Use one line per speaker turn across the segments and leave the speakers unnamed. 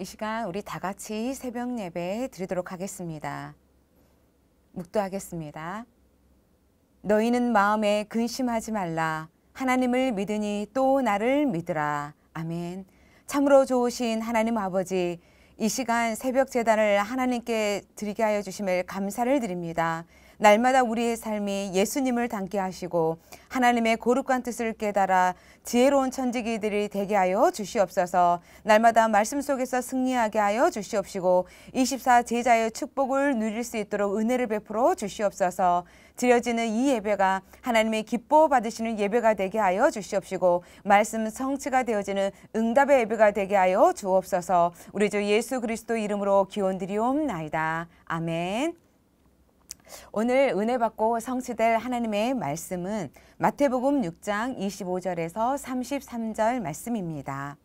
이 시간 우리 다 같이 새벽 예배 드리도록 하겠습니다. 묵도하겠습니다. 너희는 마음에 근심하지 말라. 하나님을 믿으니 또 나를 믿으라. 아멘. 참으로 좋으신 하나님 아버지, 이 시간 새벽 재단을 하나님께 드리게 하여 주심을 감사를 드립니다. 날마다 우리의 삶이 예수님을 닮게 하시고 하나님의 고룩한 뜻을 깨달아 지혜로운 천지기들이 되게 하여 주시옵소서 날마다 말씀 속에서 승리하게 하여 주시옵시고 24 제자의 축복을 누릴 수 있도록 은혜를 베풀어 주시옵소서 드려지는 이 예배가 하나님의 기뻐 받으시는 예배가 되게 하여 주시옵시고 말씀 성취가 되어지는 응답의 예배가 되게 하여 주옵소서 우리 주 예수 그리스도 이름으로 기원 드리옵나이다 아멘 오늘 은혜 받고 성취될 하나님의 말씀은 마태복음 6장 25절에서 33절 말씀입니다.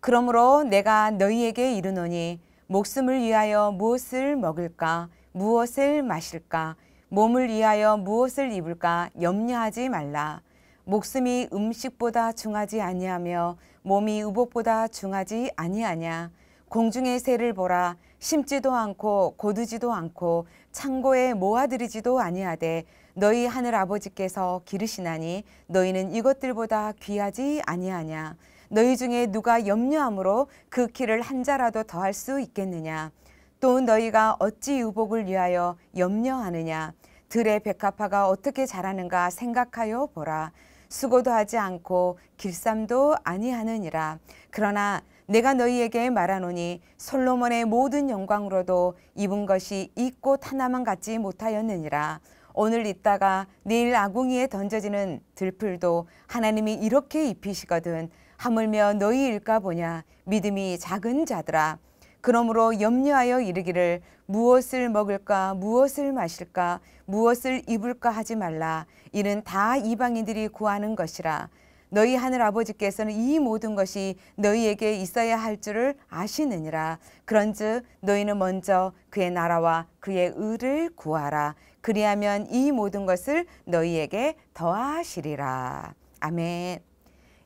그러므로 내가 너희에게 이르노니 목숨을 위하여 무엇을 먹을까 무엇을 마실까 몸을 위하여 무엇을 입을까 염려하지 말라 목숨이 음식보다 중하지 아니하며 몸이 의복보다 중하지 아니하냐 공중의 새를 보라 심지도 않고 고두지도 않고 창고에 모아들이지도 아니하되 너희 하늘 아버지께서 기르시나니 너희는 이것들보다 귀하지 아니하냐 너희 중에 누가 염려함으로 그 키를 한 자라도 더할 수 있겠느냐 또 너희가 어찌 유복을 위하여 염려하느냐 들의 백합화가 어떻게 자라는가 생각하여 보라 수고도 하지 않고 길쌈도 아니하느니라 그러나 내가 너희에게 말하노니 솔로몬의 모든 영광으로도 입은 것이 이 꽃 하나만 갖지 못하였느니라. 오늘 있다가 내일 아궁이에 던져지는 들풀도 하나님이 이렇게 입히시거든 하물며 너희일까 보냐 믿음이 작은 자들아 그러므로 염려하여 이르기를 무엇을 먹을까 무엇을 마실까 무엇을 입을까 하지 말라 이는 다 이방인들이 구하는 것이라 너희 하늘 아버지께서는 이 모든 것이 너희에게 있어야 할 줄을 아시느니라. 그런즉 너희는 먼저 그의 나라와 그의 의를 구하라. 그리하면 이 모든 것을 너희에게 더하시리라. 아멘.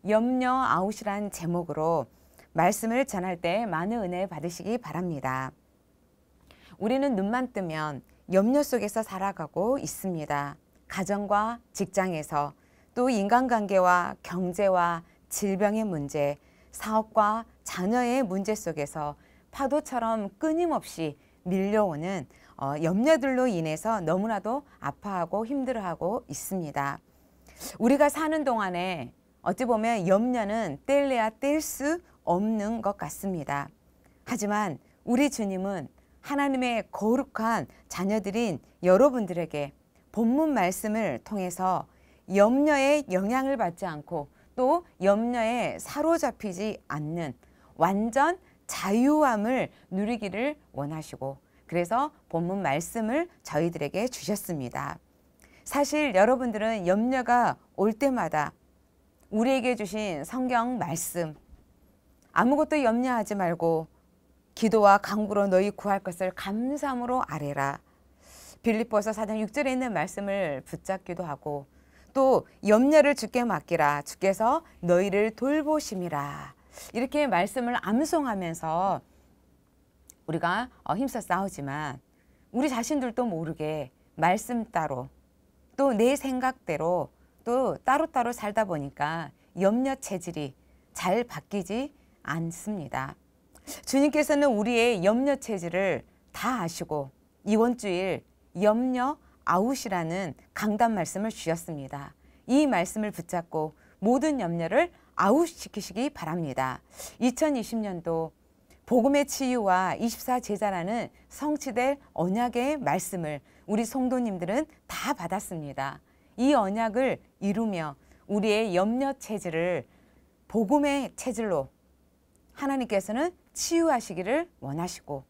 염려 아웃이란 제목으로 말씀을 전할 때 많은 은혜 받으시기 바랍니다. 우리는 눈만 뜨면 염려 속에서 살아가고 있습니다. 가정과 직장에서 또 인간관계와 경제와 질병의 문제, 사업과 자녀의 문제 속에서 파도처럼 끊임없이 밀려오는 어, 염려들로 인해서 너무나도 아파하고 힘들어하고 있습니다. 우리가 사는 동안에 어찌 보면 염려는 뗄래야 뗄 수 없는 것 같습니다. 하지만 우리 주님은 하나님의 거룩한 자녀들인 여러분들에게 본문 말씀을 통해서 염려에 영향을 받지 않고 또 염려에 사로잡히지 않는 완전 자유함을 누리기를 원하시고 그래서 본문 말씀을 저희들에게 주셨습니다. 사실 여러분들은 염려가 올 때마다 우리에게 주신 성경 말씀 아무것도 염려하지 말고 기도와 강구로 너희 구할 것을 감사함으로 아뢰라. 빌립보서 4장 6절에 있는 말씀을 붙잡기도 하고 또 염려를 주께 맡기라 주께서 너희를 돌보심이라 이렇게 말씀을 암송하면서 우리가 어, 힘써 싸우지만 우리 자신들도 모르게 말씀 따로 또 내 생각대로 또 따로따로 살다 보니까 염려 체질이 잘 바뀌지 않습니다. 주님께서는 우리의 염려 체질을 다 아시고 이번 주일 염려 아웃이라는 강단 말씀을 주셨습니다. 이 말씀을 붙잡고 모든 염려를 아웃시키시기 바랍니다. 2020년도 복음의 치유와 24제자라는 성취될 언약의 말씀을 우리 성도님들은 다 받았습니다. 이 언약을 이루며 우리의 염려 체질을 복음의 체질로 하나님께서는 치유하시기를 원하시고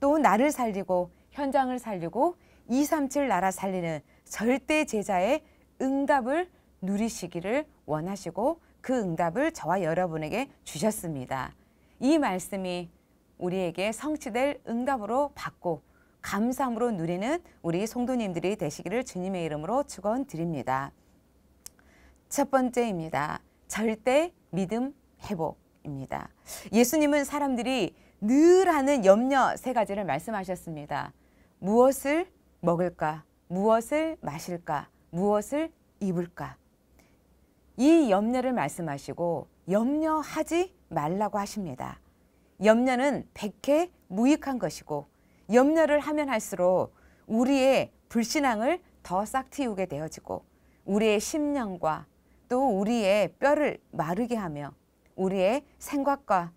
또 나를 살리고 현장을 살리고 237 나라 살리는 절대 제자의 응답을 누리시기를 원하시고 그 응답을 저와 여러분에게 주셨습니다. 이 말씀이 우리에게 성취될 응답으로 받고 감사함으로 누리는 우리 송도님들이 되시기를 주님의 이름으로 축원드립니다. 첫 번째입니다. 절대 믿음 회복입니다. 예수님은 사람들이 늘 하는 염려 세 가지를 말씀하셨습니다. 무엇을 먹을까? 무엇을 마실까? 무엇을 입을까? 이 염려를 말씀하시고 염려하지 말라고 하십니다. 염려는 백해 무익한 것이고 염려를 하면 할수록 우리의 불신앙을 더 싹틔우게 되어지고 우리의 심령과 또 우리의 뼈를 마르게 하며 우리의 생각과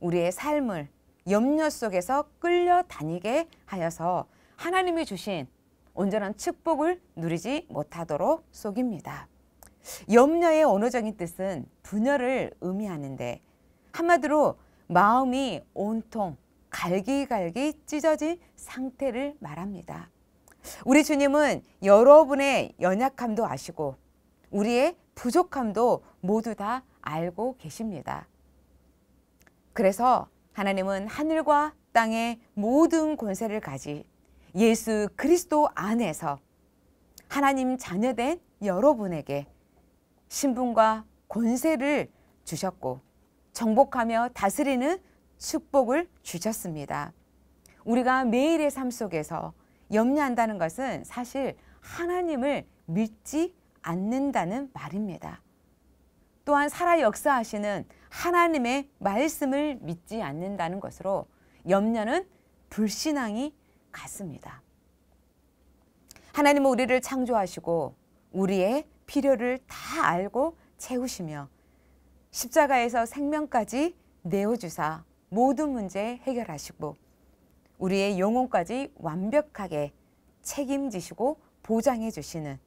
우리의 삶을 염려 속에서 끌려다니게 하여서 하나님이 주신 온전한 축복을 누리지 못하도록 속입니다. 염려의 언어적인 뜻은 분열을 의미하는데 한마디로 마음이 온통 갈기갈기 찢어진 상태를 말합니다. 우리 주님은 여러분의 연약함도 아시고 우리의 부족함도 모두 다 알고 계십니다. 그래서 하나님은 하늘과 땅의 모든 권세를 가지 예수 그리스도 안에서 하나님 자녀된 여러분에게 신분과 권세를 주셨고 정복하며 다스리는 축복을 주셨습니다. 우리가 매일의 삶 속에서 염려한다는 것은 사실 하나님을 믿지 않는다는 말입니다. 또한 살아 역사하시는 하나님의 말씀을 믿지 않는다는 것으로 염려는 불신앙이 같습니다. 하나님은 우리를 창조하시고 우리의 필요를 다 알고 채우시며 십자가에서 생명까지 내어주사 모든 문제 해결하시고 우리의 영혼까지 완벽하게 책임지시고 보장해 주시는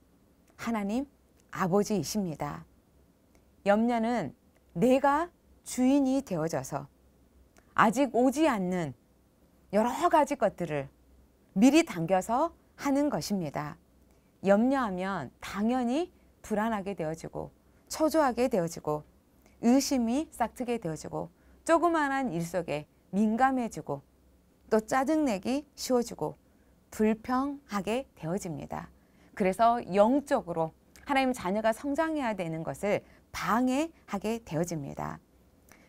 하나님 아버지이십니다. 염려는 내가 주인이 되어져서 아직 오지 않는 여러 가지 것들을 미리 당겨서 하는 것입니다. 염려하면 당연히 불안하게 되어지고 초조하게 되어지고 의심이 싹트게 되어지고 조그만한 일 속에 민감해지고 또 짜증내기 쉬워지고 불평하게 되어집니다. 그래서 영적으로 하나님 자녀가 성장해야 되는 것을 방해하게 되어집니다.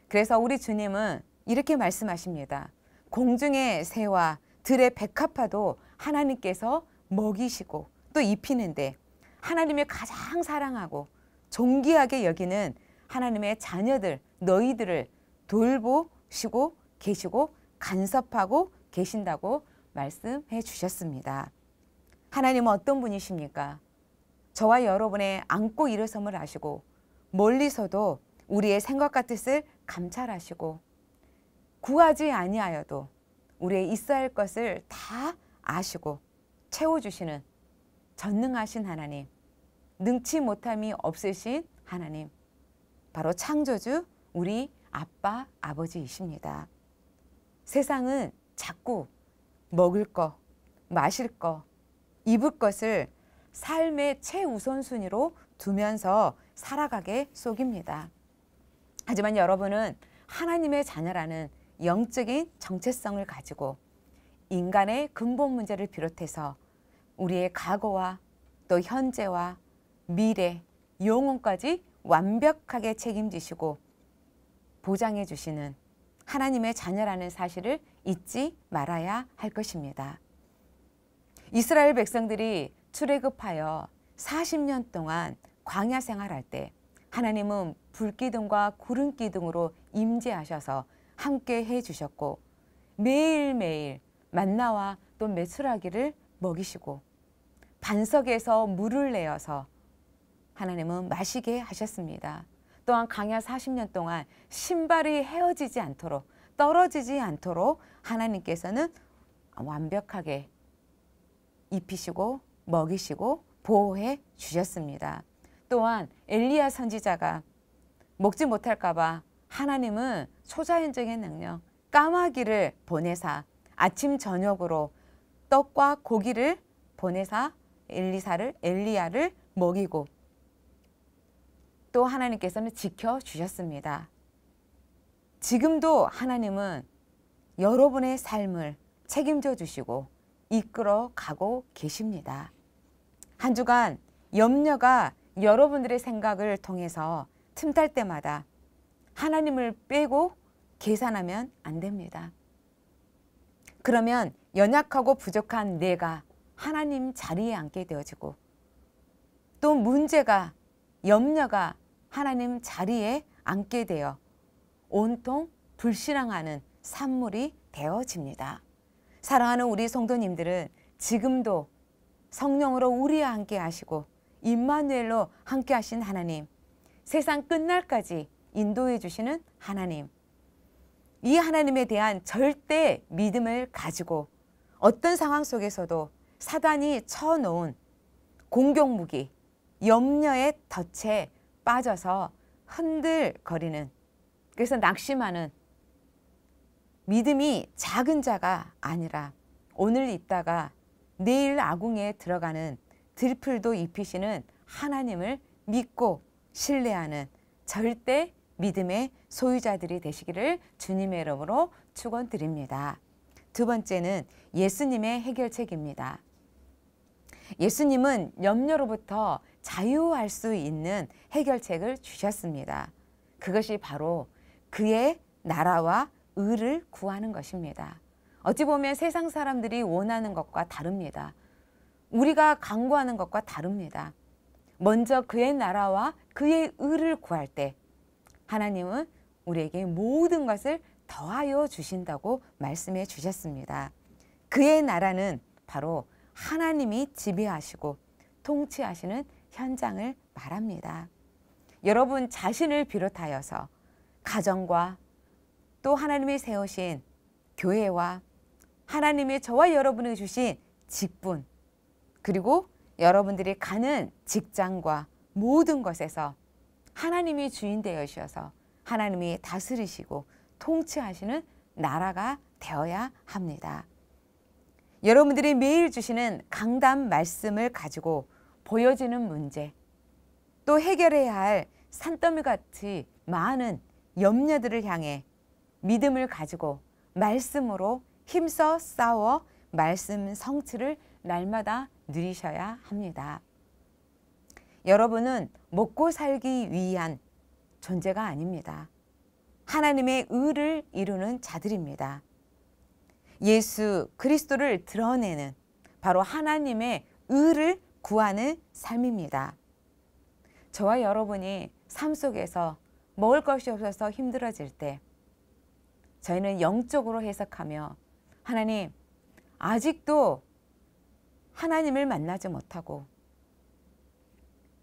그래서 우리 주님은 이렇게 말씀하십니다. 공중의 새와 들의 백합화도 하나님께서 먹이시고 또 입히는데 하나님의 가장 사랑하고 존귀하게 여기는 하나님의 자녀들 너희들을 돌보시고 계시고 간섭하고 계신다고 말씀해 주셨습니다. 하나님은 어떤 분이십니까? 저와 여러분의 안고 일어섬을 아시고 멀리서도 우리의 생각 같았을 감찰하시고 구하지 아니하여도 우리의 있어야 할 것을 다 아시고 채워주시는 전능하신 하나님, 능치 못함이 없으신 하나님, 바로 창조주 우리 아빠, 아버지이십니다. 세상은 자꾸 먹을 것, 마실 것, 입을 것을 삶의 최우선순위로 두면서 살아가게 속입니다. 하지만 여러분은 하나님의 자녀라는 영적인 정체성을 가지고 인간의 근본 문제를 비롯해서 우리의 과거와 또 현재와 미래, 영혼까지 완벽하게 책임지시고 보장해 주시는 하나님의 자녀라는 사실을 잊지 말아야 할 것입니다. 이스라엘 백성들이 출애굽하여 40년 동안 광야 생활할 때 하나님은 불기둥과 구름기둥으로 임재하셔서 함께 해 주셨고 매일매일 만나와 또 메추라기를 먹이시고 반석에서 물을 내어서 하나님은 마시게 하셨습니다. 또한 강야 40년 동안 신발이 헤어지지 않도록 떨어지지 않도록 하나님께서는 완벽하게 입히시고 먹이시고 보호해 주셨습니다. 또한 엘리야 선지자가 먹지 못할까봐 하나님은 소자연적의 능력 까마귀를 보내사 아침 저녁으로 떡과 고기를 보내사 엘리사를 엘리야를 먹이고 또 하나님께서는 지켜 주셨습니다. 지금도 하나님은 여러분의 삶을 책임져 주시고 이끌어 가고 계십니다. 한 주간 염려가 여러분들의 생각을 통해서 틈탈 때마다 하나님을 빼고 계산하면 안 됩니다. 그러면 연약하고 부족한 내가 하나님 자리에 앉게 되어지고 또 문제가 염려가 하나님 자리에 앉게 되어 온통 불신앙하는 산물이 되어집니다. 사랑하는 우리 성도님들은 지금도 성령으로 우리와 함께 하시고 임마누엘로 함께 하신 하나님 세상 끝날까지 인도해 주시는 하나님. 이 하나님에 대한 절대 믿음을 가지고 어떤 상황 속에서도 사단이 쳐놓은 공격무기, 염려의 덫에 빠져서 흔들거리는, 그래서 낙심하는 믿음이 작은 자가 아니라 오늘 있다가 내일 아궁에 들어가는 들풀도 입히시는 하나님을 믿고 신뢰하는 절대 믿음의 소유자들이 되시기를 주님의 이름으로 축원드립니다. 두 번째는 예수님의 해결책입니다. 예수님은 염려로부터 자유할 수 있는 해결책을 주셨습니다. 그것이 바로 그의 나라와 의를 구하는 것입니다. 어찌 보면 세상 사람들이 원하는 것과 다릅니다. 우리가 강구하는 것과 다릅니다. 먼저 그의 나라와 그의 의를 구할 때 하나님은 우리에게 모든 것을 더하여 주신다고 말씀해 주셨습니다. 그의 나라는 바로 하나님이 지배하시고 통치하시는 현장을 말합니다. 여러분 자신을 비롯하여서 가정과 또 하나님이 세우신 교회와 하나님이 저와 여러분에게 주신 직분 그리고 여러분들이 가는 직장과 모든 것에서 하나님이 주인 되어셔서 하나님이 다스리시고 통치하시는 나라가 되어야 합니다. 여러분들이 매일 주시는 강단 말씀을 가지고 보여지는 문제 또 해결해야 할 산더미 같이 많은 염려들을 향해 믿음을 가지고 말씀으로 힘써 싸워 말씀 성취를 날마다 누리셔야 합니다. 여러분은 먹고 살기 위한 존재가 아닙니다. 하나님의 의를 이루는 자들입니다. 예수 그리스도를 드러내는 바로 하나님의 의를 구하는 삶입니다. 저와 여러분이 삶 속에서 먹을 것이 없어서 힘들어질 때 저희는 영적으로 해석하며 하나님 아직도 하나님을 만나지 못하고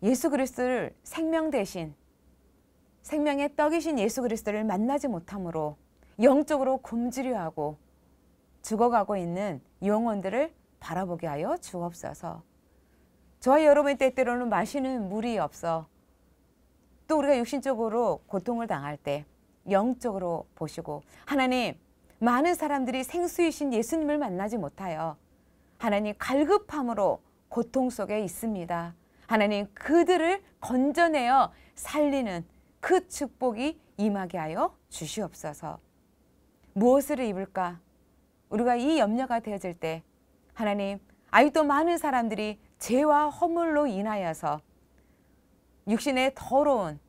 예수 그리스도를 생명 대신 생명의 떡이신 예수 그리스도를 만나지 못함으로 영적으로 굶주려 하고 죽어가고 있는 영혼들을 바라보게 하여 주옵소서. 저와여러분의 때때로는 마시는 물이 없어 또 우리가 육신적으로 고통을 당할 때 영적으로 보시고 하나님 많은 사람들이 생수이신 예수님을 만나지 못하여 하나님 갈급함으로 고통 속에 있습니다. 하나님 그들을 건져내어 살리는 그 축복이 임하게 하여 주시옵소서. 무엇을 입을까? 우리가 이 염려가 되어질 때 하나님 아직도 많은 사람들이 죄와 허물로 인하여서 육신의 더러운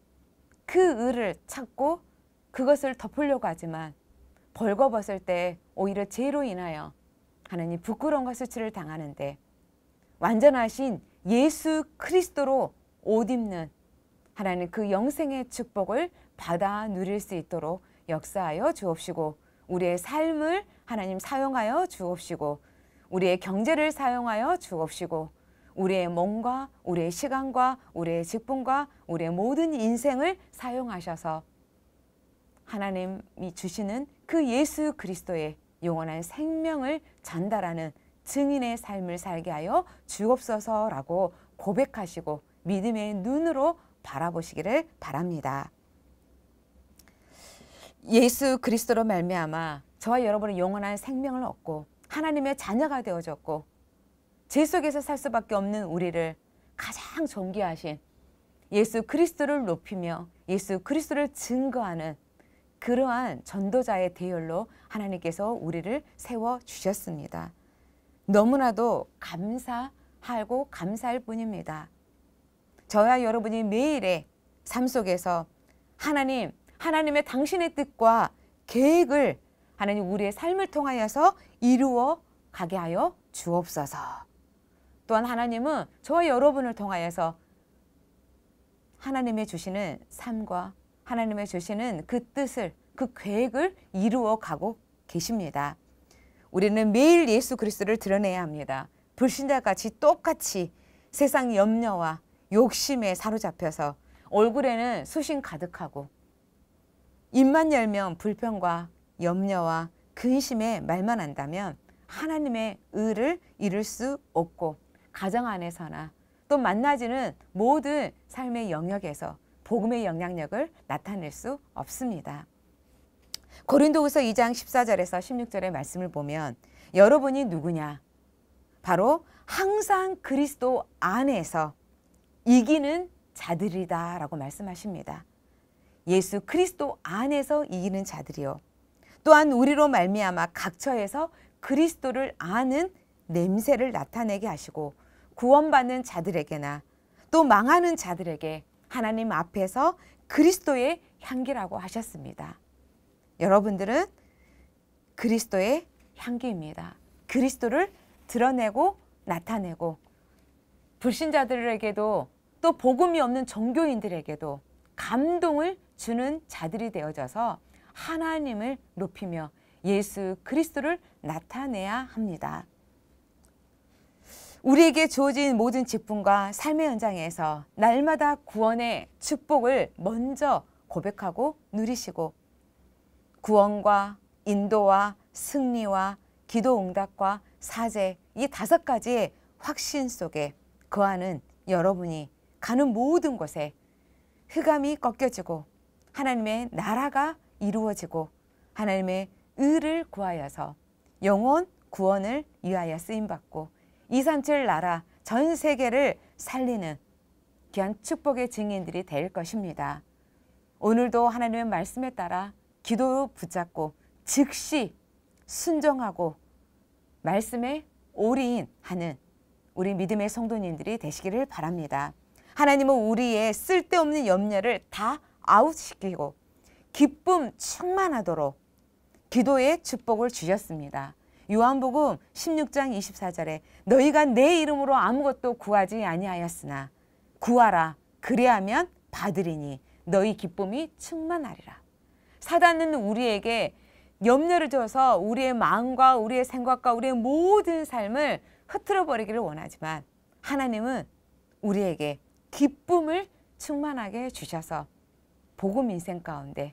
그 을을 찾고 그것을 덮으려고 하지만 벌거벗을 때 오히려 죄로 인하여 하나님 부끄러움과 수치를 당하는데 완전하신 예수 그리스도로 옷 입는 하나님 그 영생의 축복을 받아 누릴 수 있도록 역사하여 주옵시고 우리의 삶을 하나님 사용하여 주옵시고 우리의 경제를 사용하여 주옵시고 우리의 몸과 우리의 시간과 우리의 직분과 우리의 모든 인생을 사용하셔서 하나님이 주시는 그 예수 그리스도의 영원한 생명을 전달하는 증인의 삶을 살게 하여 주옵소서라고 고백하시고 믿음의 눈으로 바라보시기를 바랍니다. 예수 그리스도로 말미암아 저와 여러분은 영원한 생명을 얻고 하나님의 자녀가 되어졌고 죄 속에서 살 수밖에 없는 우리를 가장 존귀하신 예수 그리스도를 높이며 예수 그리스도를 증거하는 그러한 전도자의 대열로 하나님께서 우리를 세워 주셨습니다. 너무나도 감사하고 감사할 뿐입니다. 저와 여러분이 매일의 삶 속에서 하나님, 하나님의 당신의 뜻과 계획을 하나님 우리의 삶을 통하여서 이루어 가게 하여 주옵소서. 또한 하나님은 저와 여러분을 통하여서 하나님의 주시는 삶과 하나님의 주시는 그 뜻을 그 계획을 이루어 가고 계십니다. 우리는 매일 예수 그리스도를 드러내야 합니다. 불신자같이 똑같이 세상 염려와 욕심에 사로잡혀서 얼굴에는 수신 가득하고 입만 열면 불평과 염려와 근심에 말만 한다면 하나님의 의를 이룰 수 없고 가정 안에서나 또 만나지는 모든 삶의 영역에서 복음의 영향력을 나타낼 수 없습니다. 고린도후서 2장 14절에서 16절의 말씀을 보면 여러분이 누구냐? 바로 항상 그리스도 안에서 이기는 자들이다라고 말씀하십니다. 예수 그리스도 안에서 이기는 자들이요. 또한 우리로 말미암아 각처에서 그리스도를 아는 냄새를 나타내게 하시고 구원받는 자들에게나 또 망하는 자들에게 하나님 앞에서 그리스도의 향기라고 하셨습니다. 여러분들은 그리스도의 향기입니다. 그리스도를 드러내고 나타내고 불신자들에게도 또 복음이 없는 종교인들에게도 감동을 주는 자들이 되어져서 하나님을 높이며 예수 그리스도를 나타내야 합니다. 우리에게 주어진 모든 직분과 삶의 현장에서 날마다 구원의 축복을 먼저 고백하고 누리시고 구원과 인도와 승리와 기도 응답과 사제 이 다섯 가지의 확신 속에 거하는 여러분이 가는 모든 곳에 흑암이 꺾여지고 하나님의 나라가 이루어지고 하나님의 의를 구하여서 영혼 구원을 위하여 쓰임받고 이산7 나라 전 세계를 살리는 귀한 축복의 증인들이 될 것입니다. 오늘도 하나님의 말씀에 따라 기도 붙잡고 즉시 순정하고 말씀에 올인하는 우리 믿음의 성도님들이 되시기를 바랍니다. 하나님은 우리의 쓸데없는 염려를 다 아웃시키고 기쁨 충만하도록 기도의 축복을 주셨습니다. 요한복음 16장 24절에 너희가 내 이름으로 아무것도 구하지 아니하였으나 구하라 그리하면 받으리니 너희 기쁨이 충만하리라. 사단은 우리에게 염려를 줘서 우리의 마음과 우리의 생각과 우리의 모든 삶을 흐트러 버리기를 원하지만 하나님은 우리에게 기쁨을 충만하게 주셔서 복음 인생 가운데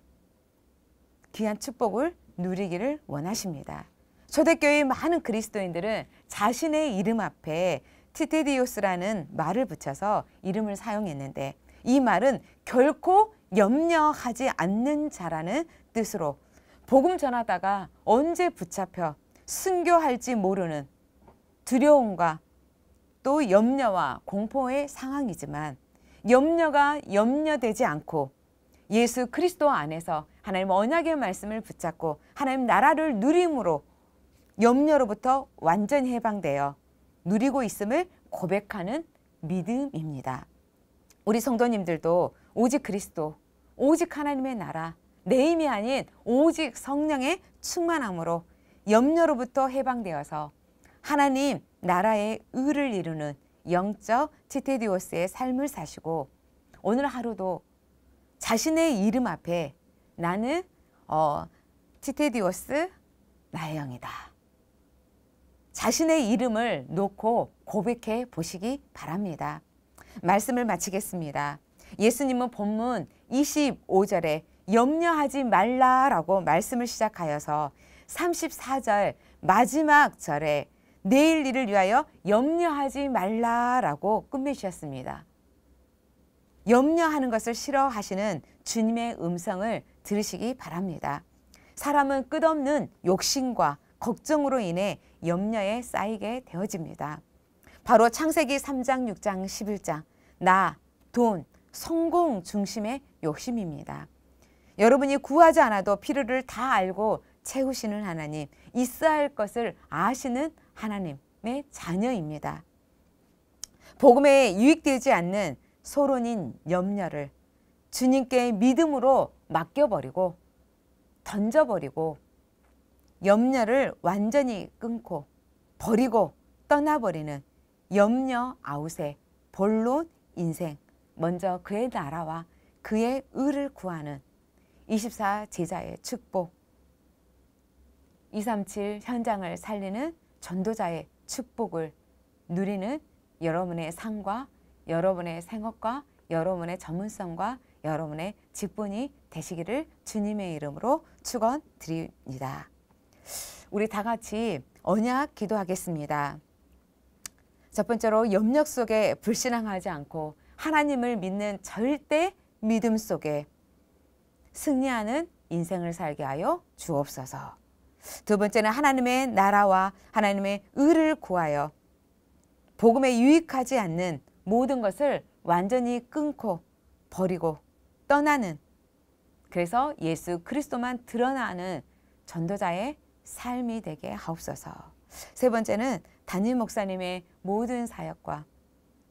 귀한 축복을 누리기를 원하십니다. 초대교회의 많은 그리스도인들은 자신의 이름 앞에 티테디오스라는 말을 붙여서 이름을 사용했는데 이 말은 결코 염려하지 않는 자라는 뜻으로 복음 전하다가 언제 붙잡혀 순교할지 모르는 두려움과 또 염려와 공포의 상황이지만 염려가 염려되지 않고 예수 그리스도 안에서 하나님 언약의 말씀을 붙잡고 하나님 나라를 누림으로 염려로부터 완전히 해방되어 누리고 있음을 고백하는 믿음입니다. 우리 성도님들도 오직 그리스도 오직 하나님의 나라, 내 힘이 아닌 오직 성령의 충만함으로 염려로부터 해방되어서 하나님 나라의 의를 이루는 영적 티테디오스의 삶을 사시고 오늘 하루도 자신의 이름 앞에 나는 어, 치테디오스 나의 영이다. 자신의 이름을 놓고 고백해 보시기 바랍니다. 말씀을 마치겠습니다. 예수님은 본문 25절에 염려하지 말라라고 말씀을 시작하여서 34절 마지막 절에 내일 일을 위하여 염려하지 말라라고 끝맺으셨습니다. 염려하는 것을 싫어하시는 주님의 음성을 들으시기 바랍니다. 사람은 끝없는 욕심과 걱정으로 인해 염려에 쌓이게 되어집니다. 바로 창세기 3장, 6장, 11장. 나, 돈, 성공 중심의 욕심입니다. 여러분이 구하지 않아도 필요를 다 알고 채우시는 하나님, 있어야 할 것을 아시는 하나님의 자녀입니다. 복음에 유익되지 않는 소론인 염려를 주님께 믿음으로 맡겨버리고 던져버리고 염려를 완전히 끊고 버리고 떠나버리는 염려 아웃의 본론 인생 먼저 그의 나라와 그의 의를 구하는 24 제자의 축복 237 현장을 살리는 전도자의 축복을 누리는 여러분의 삶과 여러분의 생업과 여러분의 전문성과 여러분의 직분이 되시기를 주님의 이름으로 축원드립니다. 우리 다 같이 언약 기도하겠습니다. 첫 번째로 염력 속에 불신앙하지 않고 하나님을 믿는 절대 믿음 속에 승리하는 인생을 살게 하여 주옵소서. 두 번째는 하나님의 나라와 하나님의 의를 구하여 복음에 유익하지 않는 모든 것을 완전히 끊고 버리고 떠나는 그래서 예수 그리스도만 드러나는 전도자의 삶이 되게 하옵소서. 세 번째는 담임 목사님의 모든 사역과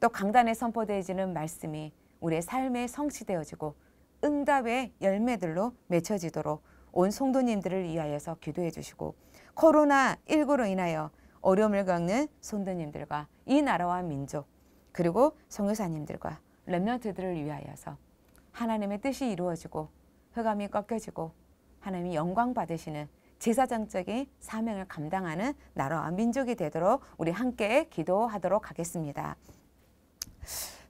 또 강단에 선포되어지는 말씀이 우리의 삶에 성취되어지고 응답의 열매들로 맺혀지도록 온 성도님들을 위하여서 기도해 주시고 코로나19로 인하여 어려움을 겪는 성도님들과이 나라와 민족 그리고 성교사님들과 렘넌트들을 위하여서 하나님의 뜻이 이루어지고 흑암이 꺾여지고 하나님이 영광 받으시는 제사장적인 사명을 감당하는 나라와 민족이 되도록 우리 함께 기도하도록 하겠습니다.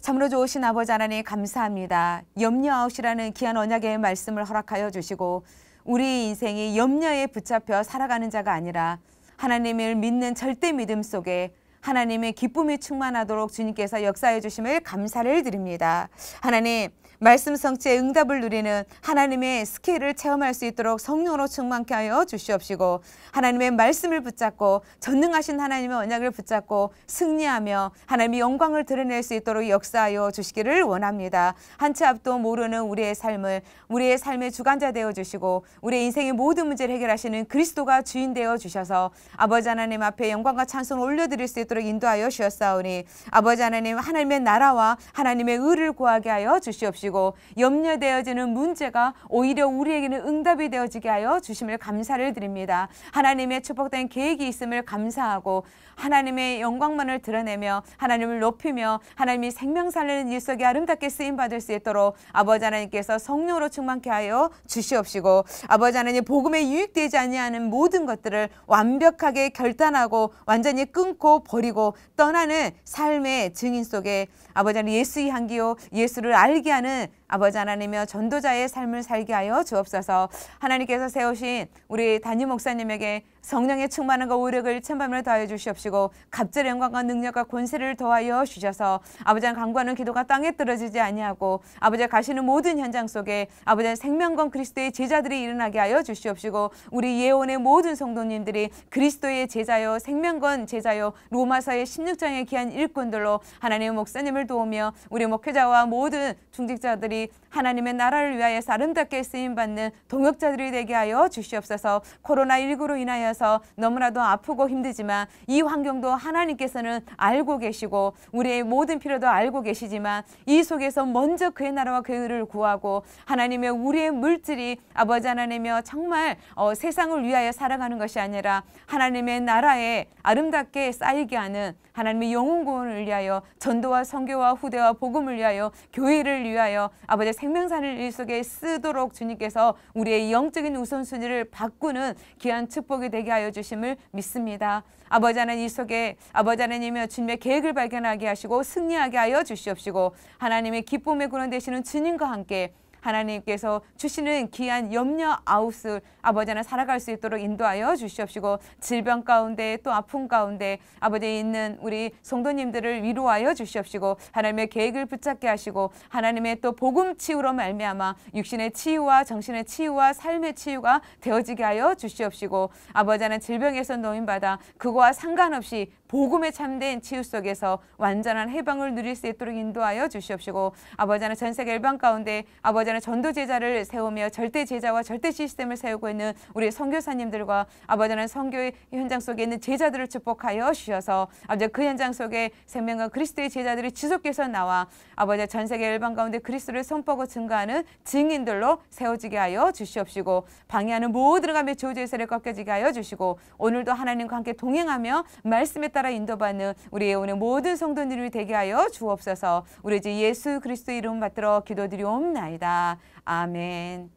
참으로 좋으신 아버지 하나님 감사합니다. 염려 아웃이라는 귀한 언약의 말씀을 허락하여 주시고 우리 인생이 염려에 붙잡혀 살아가는 자가 아니라 하나님을 믿는 절대 믿음 속에 하나님의 기쁨이 충만하도록 주님께서 역사해 주심을 감사를 드립니다. 하나님 말씀 성취의 응답을 누리는 하나님의 스케일을 체험할 수 있도록 성령으로 충만케 하여 주시옵시고 하나님의 말씀을 붙잡고 전능하신 하나님의 언약을 붙잡고 승리하며 하나님의 영광을 드러낼 수 있도록 역사하여 주시기를 원합니다. 한치 앞도 모르는 우리의 삶을 우리의 삶의 주관자 되어 주시고 우리의 인생의 모든 문제를 해결하시는 그리스도가 주인 되어 주셔서 아버지 하나님 앞에 영광과 찬송을 올려드릴 수 있도록 인도하여 주셨사오니 아버지 하나님 하나님의 나라와 하나님의 의를 구하게 하여 주시옵시고 그리고 염려되어지는 문제가 오히려 우리에게는 응답이 되어지게 하여 주심을 감사를 드립니다. 하나님의 축복된 계획이 있음을 감사하고 하나님의 영광만을 드러내며 하나님을 높이며 하나님이 생명 살리는 일 속에 아름답게 쓰임 받을 수 있도록 아버지 하나님께서 성령으로 충만케 하여 주시옵시고 아버지 하나님 복음에 유익되지 아니하는 모든 것들을 완벽하게 결단하고 완전히 끊고 버리고 떠나는 삶의 증인 속에 아버지 하나님 예수의 향기요 예수를 알게 하는 사는 아버지 하나님이여 전도자의 삶을 살게 하여 주옵소서. 하나님께서 세우신 우리 단임 목사님에게 성령의 충만함과 오력을 찬밤을 더하여 주시옵시고 갑절 영광과 능력과 권세를 더하여 주셔서 아버지의 강구하는 기도가 땅에 떨어지지 아니하고 아버지 가시는 모든 현장 속에 아버지의 생명권 그리스도의 제자들이 일어나게 하여 주시옵시고 우리 예원의 모든 성도님들이 그리스도의 제자여 생명권 제자여 로마서의 16장에 기한 일꾼들로 하나님의 목사님을 도우며 우리 목회자와 모든 중직자 자들이 하나님의 나라를 위하여서 아름답게 쓰임받는 동역자들이 되게 하여 주시옵소서 코로나19로 인하여서 너무나도 아프고 힘들지만 이 환경도 하나님께서는 알고 계시고 우리의 모든 필요도 알고 계시지만 이 속에서 먼저 그의 나라와 그의 의를 구하고 하나님의 우리의 물질이 아버지 하나님이여 정말 어, 세상을 위하여 살아가는 것이 아니라 하나님의 나라에 아름답게 쌓이게 하는 하나님의 영혼 구원을 위하여 전도와 성교와 후대와 복음을 위하여 교회를 위하여 아버지 생명사를 일 속에 쓰도록 주님께서 우리의 영적인 우선순위를 바꾸는 귀한 축복이 되게 하여 주심을 믿습니다. 아버지 하나님 이 속에 아버지 하나님이여 주님의 계획을 발견하게 하시고 승리하게 하여 주시옵시고 하나님의 기쁨의 구원 되시는 주님과 함께 하나님께서 주시는 귀한 염려 아웃을 아버지 하나 살아갈 수 있도록 인도하여 주시옵시고 질병 가운데 또 아픔 가운데 아버지 있는 우리 성도님들을 위로하여 주시옵시고 하나님의 계획을 붙잡게 하시고 하나님의 또 복음 치유로 말미암아 육신의 치유와 정신의 치유와 삶의 치유가 되어지게 하여 주시옵시고 아버지 하나 질병에서 노인받아 그거와 상관없이 복음에 참된 치유 속에서 완전한 해방을 누릴 수 있도록 인도하여 주시옵시고 아버지 하나 전 세계 일반 가운데 아버지 전에 전도 제자를 세우며 절대 제자와 절대 시스템을 세우고 있는 우리 선교사님들과 아버지 하나님 선교의 현장 속에 있는 제자들을 축복하여 주셔서 아버지 그 현장 속에 생명과 그리스도의 제자들이 지속해서 나와 아버지 전 세계 열방 가운데 그리스도를 선포하고 증거하는 증인들로 세워지게 하여 주시옵시고 방해하는 모든 감의 저주의 세를 꺾여지게 하여 주시고 오늘도 하나님과 함께 동행하며 말씀에 따라 인도받는 우리의 오늘 모든 성도님을 되게 하여 주옵소서 우리 주 예수 그리스도 이름 받들어 기도드리옵나이다. 아멘.